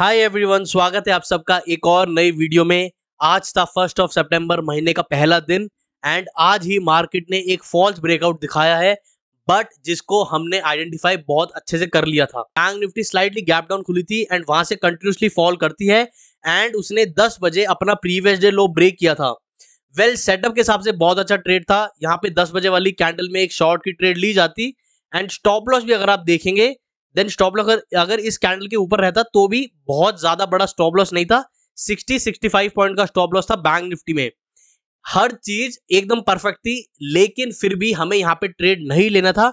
hi everyone स्वागत है आप सबका एक और नई वीडियो में आज था फर्स्ट ऑफ सितंबर महीने का पहला दिन एंड आज ही मार्केट ने एक फॉल्स ब्रेकआउट दिखाया है बट जिसको हमने आइडेंटिफाई बहुत अच्छे से कर लिया था bank Nifty slightly gap down खुली थी एंड वहां से कंटिन्यूसली फॉल करती है एंड उसने दस बजे अपना प्रीवियस डे लो ब्रेक किया था वेल well, सेटअप के हिसाब से बहुत अच्छा ट्रेड था यहाँ पे दस बजे वाली कैंडल में एक शॉर्ट की ट्रेड ली जाती एंड स्टॉप लॉस भी अगर आप देखेंगे देन स्टॉप लॉस अगर इस कैंडल के ऊपर रहता तो भी बहुत ज्यादा बड़ा स्टॉप लॉस नहीं था 60 65 पॉइंट का स्टॉप लॉस था बैंक निफ्टी में हर चीज एकदम परफेक्ट थी लेकिन फिर भी हमें यहाँ पे ट्रेड नहीं लेना था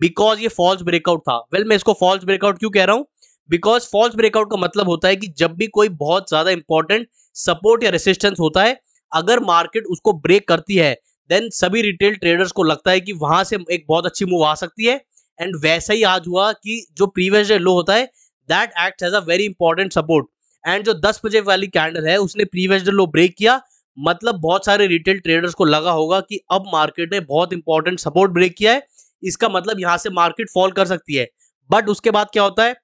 बिकॉज ये फॉल्स ब्रेकआउट था वेल well, मैं इसको फॉल्स ब्रेकआउट क्यों कह रहा हूँ बिकॉज फॉल्स ब्रेकआउट का मतलब होता है कि जब भी कोई बहुत ज्यादा इंपॉर्टेंट सपोर्ट या रेसिस्टेंस होता है अगर मार्केट उसको ब्रेक करती है देन सभी रिटेल ट्रेडर्स को लगता है कि वहां से एक बहुत अच्छी मूव आ सकती है एंड वैसा ही आज हुआ कि जो प्रीवियस डे लो होता है that act as a very important support and जो दस बजे वाली कैंडल है उसने प्रीवियस डे लो ब्रेक किया मतलब बहुत सारे रिटेल ट्रेडर्स को लगा होगा कि अब मार्केट ने बहुत इंपॉर्टेंट सपोर्ट ब्रेक किया है इसका मतलब यहाँ से मार्केट फॉल कर सकती है बट उसके बाद क्या होता है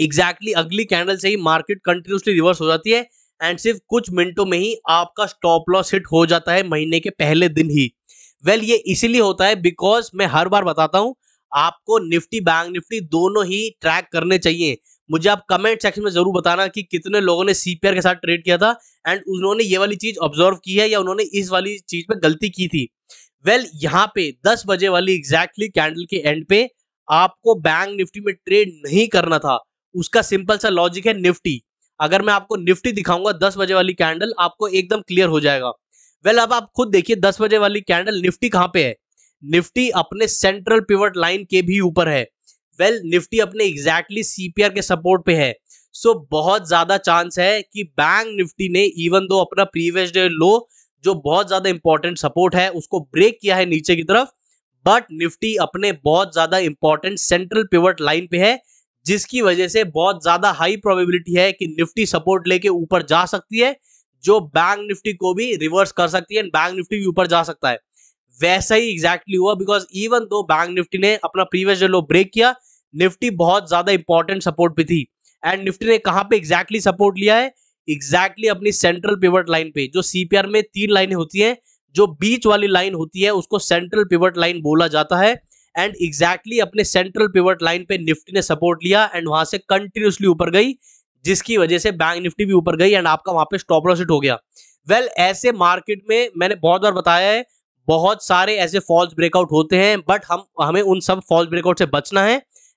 एग्जैक्टली exactly अगली कैंडल से ही मार्केट कंटिन्यूसली रिवर्स हो जाती है एंड सिर्फ कुछ मिनटों में ही आपका स्टॉप लॉस हिट हो जाता है महीने के पहले दिन ही वेल well, ये इसीलिए होता है बिकॉज मैं हर बार बताता हूँ आपको निफ्टी बैंक निफ्टी दोनों ही ट्रैक करने चाहिए मुझे आप कमेंट सेक्शन में जरूर बताना कि कितने लोगों ने सीपीआर के साथ ट्रेड किया था एंड उन्होंने ये वाली चीज ऑब्जर्व की है या उन्होंने इस वाली चीज पे गलती की थी वेल well, यहाँ पे 10 बजे वाली एग्जैक्टली कैंडल के एंड पे आपको बैंक निफ्टी में ट्रेड नहीं करना था उसका सिंपल सा लॉजिक है निफ्टी अगर मैं आपको निफ्टी दिखाऊंगा दस बजे वाली कैंडल आपको एकदम क्लियर हो जाएगा वेल well, अब आप खुद देखिए दस बजे वाली कैंडल निफ्टी कहाँ पे है निफ्टी अपने सेंट्रल पिवट लाइन के भी ऊपर है वेल well, निफ्टी अपने एग्जैक्टली सीपीआर के सपोर्ट पे है सो so, बहुत ज्यादा चांस है कि बैंक निफ्टी ने इवन दो अपना प्रीवियस डे लो जो बहुत ज्यादा इंपॉर्टेंट सपोर्ट है उसको ब्रेक किया है नीचे की तरफ बट निफ्टी अपने बहुत ज्यादा इंपॉर्टेंट सेंट्रल पिवट लाइन पे है जिसकी वजह से बहुत ज्यादा हाई प्रोबेबिलिटी है कि निफ्टी सपोर्ट लेके ऊपर जा सकती है जो बैंक निफ्टी को भी रिवर्स कर सकती है बैंक निफ्टी भी ऊपर जा सकता है वैसा ही एग्जैक्टली हुआ because even though bank Nifty ने अपना प्रीवियस जो लो ब्रेक किया निफ्टी बहुत ज्यादा इंपॉर्टेंट सपोर्ट पे थी एंड निफ्टी ने कहाँ पे एग्जैक्टली exactly सपोर्ट लिया है एग्जैक्टली exactly अपनी सेंट्रल पिवट लाइन पे जो सीपीआर में तीन लाइनें होती हैं जो बीच वाली लाइन होती है उसको सेंट्रल पिवट लाइन बोला जाता है एंड एग्जैक्टली exactly अपने सेंट्रल पिवट लाइन पे निफ्टी ने सपोर्ट लिया एंड वहां से कंटिन्यूसली ऊपर गई जिसकी वजह से बैंक निफ्टी भी ऊपर गई एंड आपका वहां पे स्टॉप लॉस हो गया वेल well, ऐसे मार्केट में मैंने बहुत बार बताया है बहुत सारे ऐसे फॉल्स ब्रेकआउट होते हैं बट हम हमें उन सब फॉल्स ब्रेकआउट से बचना है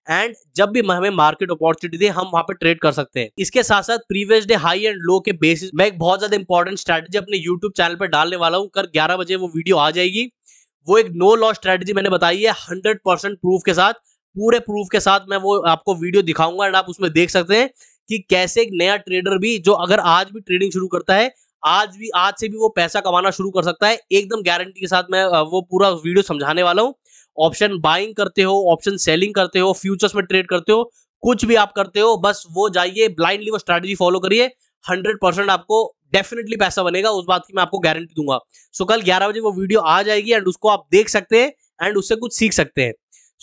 एंड जब भी हमें मार्केट अपॉर्चुनिटी दे हम वहां पे ट्रेड कर सकते हैं इसके साथ साथ previous day high and low के बेसिस मैं एक बहुत ज्यादा इंपॉर्टेंट स्ट्रैटेजी अपने यूट्यूब चैनल पर डालने वाला हूँ कर ग्यारह बजे वो वीडियो आ जाएगी वो एक नो लॉस स्ट्रेटजी मैंने बताई है हंड्रेड परसेंट प्रूफ के साथ पूरे प्रूफ के साथ मैं वो आपको वीडियो दिखाऊंगा एंड आप उसमें देख सकते हैं कि कैसे एक नया ट्रेडर भी जो अगर आज भी ट्रेडिंग शुरू करता है आज भी आज से भी वो पैसा कमाना शुरू कर सकता है एकदम गारंटी के साथ मैं वो पूरा वीडियो समझाने वाला हूँ ऑप्शन बाइंग करते हो ऑप्शन सेलिंग करते हो फ्यूचर्स में ट्रेड करते हो कुछ भी आप करते हो बस वो जाइए ब्लाइंडली वो स्ट्रेटेजी फॉलो करिए हंड्रेड परसेंट आपको डेफिनेटली पैसा बनेगा उस बात की मैं आपको गारंटी दूंगा सो कल ग्यारह बजे वो वीडियो आ जाएगी एंड उसको आप देख सकते हैं एंड उससे कुछ सीख सकते हैं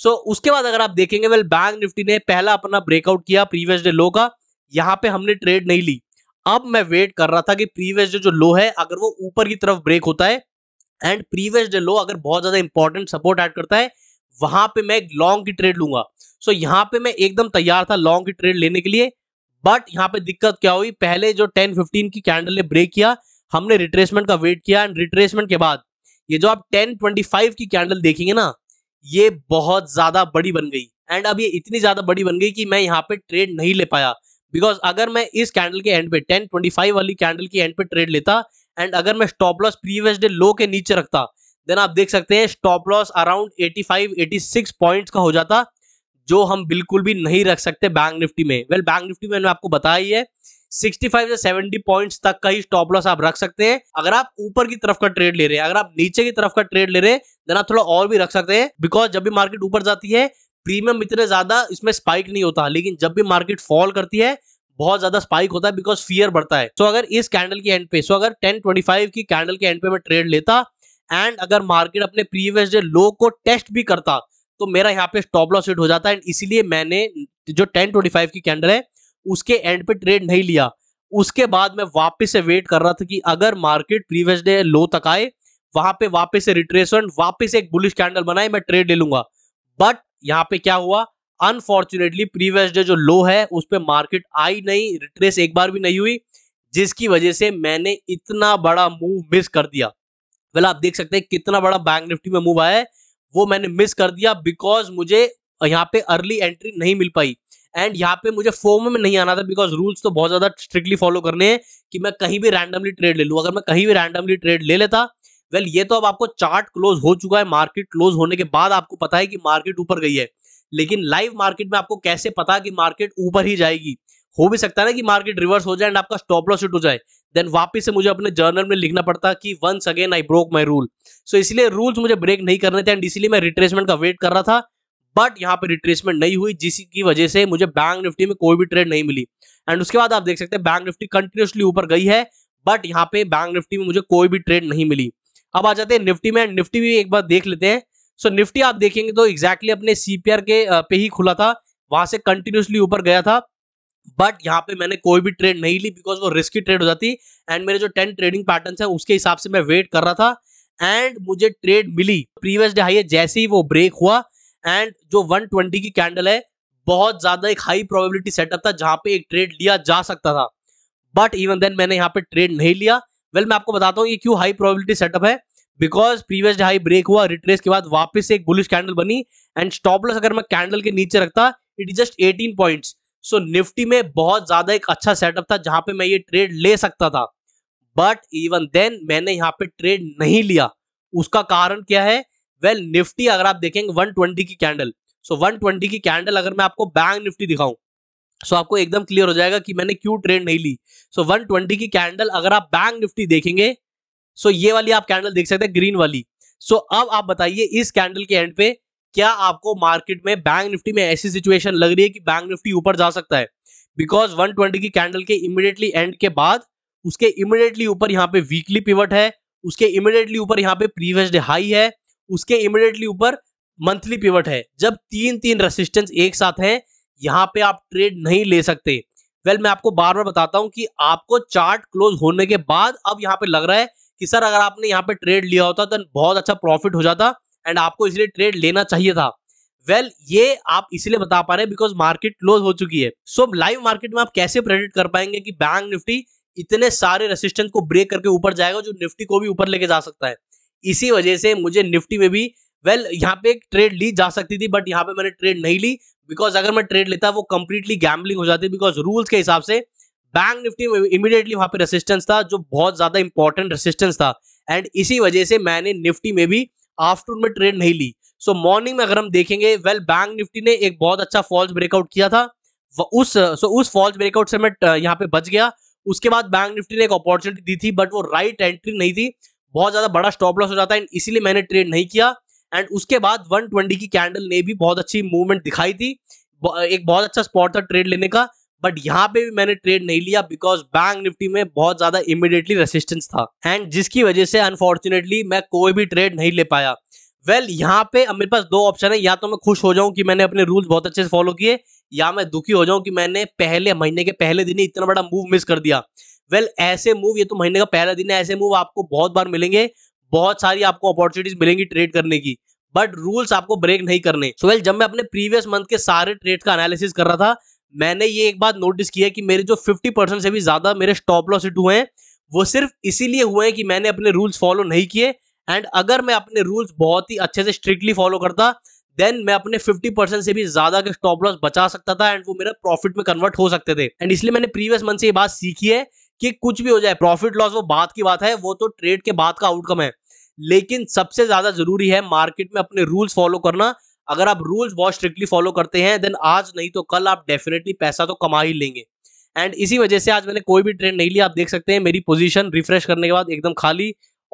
सो so, उसके बाद अगर आप देखेंगे वेल बैंक निफ्टी ने पहला अपना ब्रेकआउट किया प्रीवियस डे लो का यहाँ पे हमने ट्रेड नहीं ली अब मैं वेट कर रहा था कि प्रीवियस डे जो लो है अगर वो ऊपर की तरफ ब्रेक होता है एंड प्रीवियस डे लो अगर बहुत ज्यादा इंपॉर्टेंट सपोर्ट ऐड करता है वहां पे मैं एक लॉन्ग की ट्रेड लूंगा सो so, यहाँ पे मैं एकदम तैयार था लॉन्ग की ट्रेड लेने के लिए बट यहाँ पे दिक्कत क्या हुई पहले जो 10-15 की कैंडल ने ब्रेक किया हमने रिट्रेसमेंट का वेट किया एंड रिट्रेसमेंट के बाद ये जो आप 10-25 की कैंडल देखेंगे ना ये बहुत ज्यादा बड़ी बन गई एंड अब ये इतनी ज्यादा बड़ी बन गई कि मैं यहाँ पे ट्रेड नहीं ले पाया बिकॉज अगर मैं इस कैंडल के एंड पे 1025 वाली कैंडल की एंड पे ट्रेड लेता एंड अगर मैं stop loss previous day low के नीचे रखता देन आप देख सकते हैं स्टॉप लॉस अराउंड 85 86 पॉइंट्स का हो जाता जो हम बिल्कुल भी नहीं रख सकते बैंक निफ्टी में वेल well, बैंक निफ्टी में आपको बताया ही है 65 से 70 पॉइंट्स तक का ही स्टॉप लॉस आप रख सकते हैं अगर आप ऊपर की तरफ का ट्रेड ले रहे हैं अगर आप नीचे की तरफ का ट्रेड ले रहे हैं देन आप थोड़ा और भी रख सकते हैं बिकॉज जब भी मार्केट ऊपर जाती है प्रीमियम इतने ज्यादा इसमें स्पाइक नहीं होता लेकिन जब भी मार्केट फॉल करती है बहुत ज्यादा स्पाइक होता है बिकॉज फियर बढ़ता है सो so, अगर इस कैंडल के एंड पे सो so, अगर 1025 की कैंडल के एंड पे मैं ट्रेड लेता एंड अगर मार्केट अपने प्रीवियस डे लो को टेस्ट भी करता तो मेरा यहाँ पे स्टॉप लॉस हिट हो जाता है एंड इसीलिए मैंने जो 1025 की कैंडल है उसके एंड पे ट्रेड नहीं लिया उसके बाद मैं वापिस से वेट कर रहा था कि अगर मार्केट प्रीवियस डे लो तक आए वहां पे वापिस से रिट्रेसमेंट वापिस एक बुलिश कैंडल बनाए मैं ट्रेड ले लूंगा बट यहाँ पे क्या हुआ अनफॉर्चुनेटली प्रीवियस डे जो लो है उस पर मार्केट आई नहीं रिट्रेस एक बार भी नहीं हुई जिसकी वजह से मैंने इतना बड़ा मूव मिस कर दिया वेल आप देख सकते हैं कितना बड़ा बैंक निफ्टी में मूव आया है वो मैंने मिस कर दिया बिकॉज मुझे यहाँ पे अर्ली एंट्री नहीं मिल पाई एंड यहाँ पे मुझे फोम में नहीं आना था बिकॉज रूल्स तो बहुत ज्यादा स्ट्रिक्टली फॉलो करने हैं कि मैं कहीं भी रैंडमली ट्रेड ले लूँ अगर मैं कहीं भी रैंडमली ट्रेड ले लेता वेल ये तो अब आपको चार्ट क्लोज हो चुका है मार्केट क्लोज होने के बाद आपको पता है कि मार्केट ऊपर गई है लेकिन लाइव मार्केट में आपको कैसे पता कि मार्केट ऊपर ही जाएगी हो भी सकता है ना कि मार्केट रिवर्स हो जाए एंड आपका स्टॉप लॉस हिट हो जाए देन वापस से मुझे अपने जर्नल में लिखना पड़ता कि once again I broke my rule so इसलिए रूल्स मुझे ब्रेक नहीं करने थे एंड इसलिए मैं रिट्रेसमेंट का वेट कर रहा था बट यहाँ पे रिट्रेसमेंट नहीं हुई जिसकी वजह से मुझे बैंक निफ्टी में कोई भी ट्रेड नहीं मिली एंड उसके बाद आप देख सकते हैं बैंक निफ्टी कंटिन्यूसली ऊपर गई है बट यहाँ पे बैंक निफ्टी में मुझे कोई भी ट्रेड नहीं मिली अब आ जाते हैं निफ्टी में निफ्टी भी एक बार देख लेते हैं सो so, निफ्टी आप देखेंगे तो exactly अपने सीपीआर के पे ही खुला था वहां से कंटिन्यूसली ऊपर गया था बट यहाँ पे मैंने कोई भी ट्रेड नहीं ली बिकॉज वो रिस्की ट्रेड हो जाती एंड मेरे जो टेन ट्रेडिंग पैटर्न है उसके हिसाब से मैं वेट कर रहा था एंड मुझे ट्रेड मिली प्रीवियस डे हाई है जैसे ही वो ब्रेक हुआ एंड जो 120 की कैंडल है बहुत ज्यादा एक हाई प्रोबेबिलिटी सेटअप था जहां पे एक ट्रेड लिया जा सकता था बट इवन देन मैंने यहाँ पे ट्रेड नहीं लिया वेल मैं आपको बताता हूँ ये क्यों हाई प्रोबेबिलिटी सेटअप है बिकॉज प्रीवियस हाई ब्रेक हुआ रिट्रेस के बाद वापस से एक बुलिश कैंडल बनी एंड स्टॉपलस अगर मैं कैंडल के नीचे रखता it is just eighteen point so Nifty में बहुत ज्यादा एक अच्छा सेटअप था जहां पे मैं ये ट्रेड ले सकता था बट इवन देन मैंने यहाँ पे ट्रेड नहीं लिया उसका कारण क्या है वेल well, निफ्टी अगर आप देखेंगे 120 की कैंडल सो so 120 की कैंडल अगर मैं आपको बैंक निफ्टी दिखाऊं सो so, आपको एकदम क्लियर हो जाएगा कि मैंने क्यों ट्रेड नहीं ली सो so, 120 की कैंडल अगर आप बैंक निफ्टी देखेंगे सो so ये वाली आप कैंडल देख सकते हैं ग्रीन वाली सो so, अब आप बताइए इस कैंडल के एंड पे क्या आपको मार्केट में बैंक निफ्टी में ऐसी सिचुएशन लग रही है कि बैंक निफ्टी ऊपर जा सकता है बिकॉज 120 की कैंडल के इमिडिएटली एंड के बाद उसके इमिडिएटली ऊपर यहाँ पे वीकली पिवट है उसके इमिडिएटली ऊपर यहाँ पे प्रीवियस डे हाई है उसके इमिडिएटली ऊपर मंथली पिवट है जब तीन तीन रेसिस्टेंस एक साथ हैं यहाँ पे आप ट्रेड नहीं ले सकते वेल well, मैं आपको बार बार बताता हूँ कि आपको चार्ट क्लोज होने के बाद अब यहाँ पे लग रहा है कि सर अगर आपने यहाँ पे ट्रेड लिया होता तो बहुत अच्छा प्रॉफिट हो जाता एंड आपको इसलिए ट्रेड लेना चाहिए था वेल well, ये आप इसलिए बता पा रहे हैं बिकॉज मार्केट क्लोज हो चुकी है सो so, लाइव मार्केट में आप कैसे प्रेडिक्ट कर पाएंगे कि बैंक निफ्टी इतने सारे रेसिस्टेंस को ब्रेक करके ऊपर जाएगा जो निफ्टी को भी ऊपर लेके जा सकता है इसी वजह से मुझे निफ्टी में भी वेल well, यहाँ पे एक ट्रेड ली जा सकती थी बट यहाँ पे मैंने ट्रेड नहीं ली बिकॉज अगर मैं ट्रेड लेता वो कंप्लीटली गैम्बलिंग हो जाती बिकॉज रूल्स के हिसाब से बैंक निफ्टी में इमीडिएटली वहां पे रेसिस्टेंस था जो बहुत ज्यादा इंपॉर्टेंट रेसिस्टेंस था एंड इसी वजह से मैंने निफ्टी में भी आफ्टरनून में ट्रेड नहीं ली सो so, मॉर्निंग में अगर हम देखेंगे वेल well, बैंक निफ्टी ने एक बहुत अच्छा फॉल्स ब्रेकआउट किया था उस सो so, उस फॉल्स ब्रेकआउट से मैं यहाँ पे बच गया उसके बाद बैंक निफ्टी ने एक अपॉर्चुनिटी दी थी बट वो राइट right एंट्री नहीं थी बहुत ज्यादा बड़ा स्टॉप लॉस हो जाता है इसीलिए मैंने ट्रेड नहीं किया एंड उसके बाद 120 की कैंडल ने भी बहुत अच्छी मूवमेंट दिखाई थी एक बहुत अच्छा स्पॉट था ट्रेड लेने का बट यहाँ पे भी मैंने ट्रेड नहीं लिया बिकॉज बैंक निफ्टी में बहुत ज्यादा इमिडिएटली रेसिस्टेंस था एंड जिसकी वजह से अनफॉर्चुनेटली मैं कोई भी ट्रेड नहीं ले पाया वेल well, यहाँ पे अब मेरे पास दो ऑप्शन है या तो मैं खुश हो जाऊं कि मैंने अपने रूल्स बहुत अच्छे से फॉलो किए या मैं दुखी हो जाऊँ कि मैंने पहले महीने के पहले दिन ही इतना बड़ा मूव मिस कर दिया वेल well, ऐसे मूव ये तो महीने का पहला दिन है ऐसे मूव आपको बहुत बार मिलेंगे बहुत सारी आपको अपॉर्चुनिटीज मिलेंगी ट्रेड करने की बट रूल्स आपको ब्रेक नहीं करने सो so, वेल well, जब मैं अपने प्रीवियस मंथ के सारे ट्रेड का एनालिसिस कर रहा था मैंने ये एक बात नोटिस किया कि मेरे जो 50 परसेंट से भी ज्यादा मेरे स्टॉप लॉस हिट हुए हैं वो सिर्फ इसीलिए हुए हैं कि मैंने अपने रूल्स फॉलो नहीं किए एंड अगर मैं अपने रूल्स बहुत ही अच्छे से स्ट्रिक्टली फॉलो करता देन मैं अपने 50 परसेंट से भी ज्यादा के स्टॉप लॉस बचा सकता था एंड वो मेरा प्रॉफिट में कन्वर्ट हो सकते थे एंड इसलिए मैंने प्रीवियस मंथ से ये बात सीखी है कि कुछ भी हो जाए प्रॉफिट लॉस वो बात की बात है वो तो ट्रेड के बाद का आउटकम है लेकिन सबसे ज्यादा जरूरी है मार्केट में अपने रूल्स फॉलो करना अगर आप रूल्स बहुत स्ट्रिक्टली फॉलो करते हैं देन आज नहीं तो कल आप डेफिनेटली पैसा तो कमा ही लेंगे एंड इसी वजह से आज मैंने कोई भी ट्रेड नहीं लिया आप देख सकते हैं मेरी पोजीशन रिफ्रेश करने के बाद एकदम खाली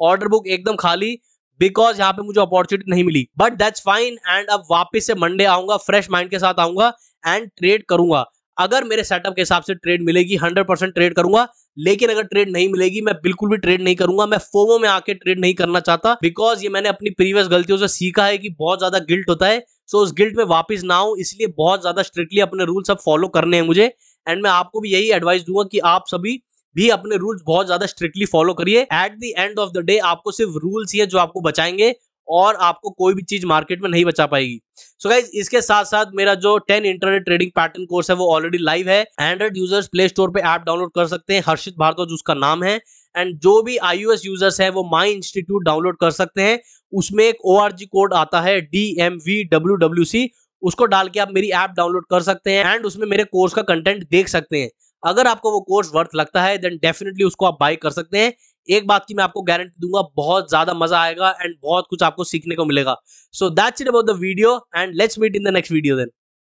ऑर्डर बुक एकदम खाली बिकॉज यहाँ पे मुझे अपॉर्चुनिटी नहीं मिली बट दैट्स फाइन एंड अब वापस से मंडे आऊंगा फ्रेश माइंड के साथ आऊंगा एंड ट्रेड करूंगा अगर मेरे सेटअप के हिसाब से ट्रेड मिलेगी हंड्रेड परसेंट ट्रेड करूंगा लेकिन अगर ट्रेड नहीं मिलेगी मैं बिल्कुल भी ट्रेड नहीं करूंगा मैं फोमो में आके ट्रेड नहीं करना चाहता बिकॉज ये मैंने अपनी प्रीवियस गलतियों से सीखा है कि बहुत ज्यादा गिल्ट होता है सो उस गिल्ट में वापस ना हो इसलिए बहुत ज्यादा स्ट्रिक्टली अपने रूल सब फॉलो करने हैं मुझे एंड मैं आपको भी यही एडवाइस दूंगा कि आप सभी भी अपने रूल्स बहुत ज्यादा स्ट्रिक्टली फॉलो करिए at the end of the day आपको सिर्फ रूल्स ही है जो आपको बचाएंगे और आपको कोई भी चीज मार्केट में नहीं बचा पाएगी सो so गाइज इसके साथ साथ मेरा जो ten internet trading pattern course है वो ऑलरेडी लाइव है एंड्रॉइड यूजर्स प्ले स्टोर पे ऐप डाउनलोड कर सकते हैं हर्षित भारद्वाज उसका नाम है एंड जो भी आई यूजर्स है वो माई इंस्टीट्यूट डाउनलोड कर सकते हैं उसमें एक ओ कोड आता है D M V W W C उसको डाल के आप मेरी ऐप डाउनलोड कर सकते हैं एंड उसमें मेरे कोर्स का कंटेंट देख सकते हैं अगर आपको वो कोर्स वर्थ लगता है देन डेफिनेटली उसको आप बाय कर सकते हैं एक बात की मैं आपको गारंटी दूंगा बहुत ज्यादा मजा आएगा एंड बहुत कुछ आपको सीखने को मिलेगा so that's it about the video and let's meet in the next video then